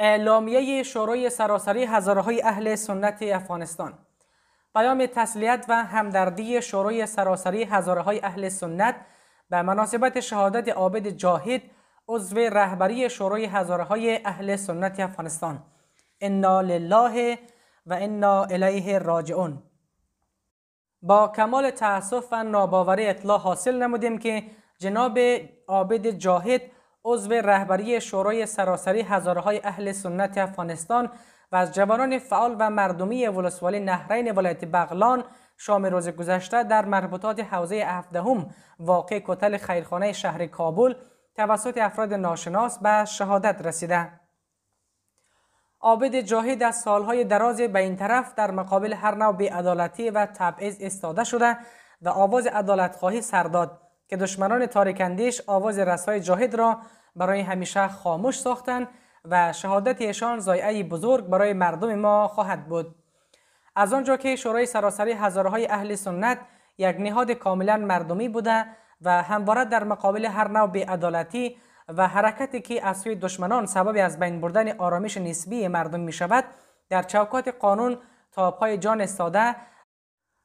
اعلامیه شورای سراسری هزارهای اهل سنت افغانستان پیام تسلیت و همدردی شورای سراسری هزارهای اهل سنت به مناسبت شهادت عابد جاهد عضو رهبری شورای هزارهای اهل سنت افغانستان انا لله و انا الیه راجعون با کمال تاسف و ناباوری اطلاع حاصل نمودیم که جناب عابد جاهد عضو رهبری شورای سراسری هزارهای اهل سنت افغانستان و از جوانان فعال و مردمی ولسوالی نهرین ولایت بغلان شام روز گذشته در مربوطات حوزه هفدهم واقع کتل خیرخانه شهر کابل توسط افراد ناشناس به شهادت رسیده عابد جاهد از سالهای دراز به این طرف در مقابل هر نوع بیعدالتی و تبعیض ایستاده شده و آواز عدالتخواهی خواهی داد که دشمنان تارکندیش آواز رسای جاهد را برای همیشه خاموش ساختند و شهادت ایشان زایعه بزرگ برای مردم ما خواهد بود از آنجا که شورای سراسری هزارهای اهل سنت یک نهاد کاملا مردمی بوده و همواره در مقابل هر نوع بیعدالتی و حرکتی که از سوی دشمنان سبب از بین بردن آرامش نسبی مردم می شود در چوکات قانون تا پای جان ساده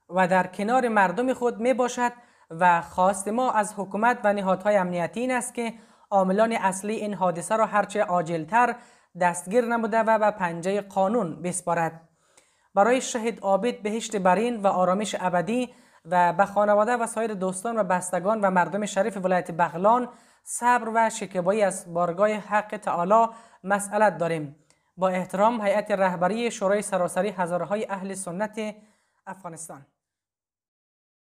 و در کنار مردم خود می باشد و خواست ما از حکومت و نهادهای امنیتی این است که عاملان اصلی این حادثه را هرچه عاجلتر دستگیر نموده و به پنجه قانون بسپارد برای شهید عابد بهشت برین و آرامش ابدی و به خانواده و سایر دوستان و بستگان و مردم شریف ولایت بغلان صبر و شکبایی از بارگاه حق تعالی مسئلت داریم با احترام هیئت رهبری شورای سراسری هزارهای اهل سنت افغانستان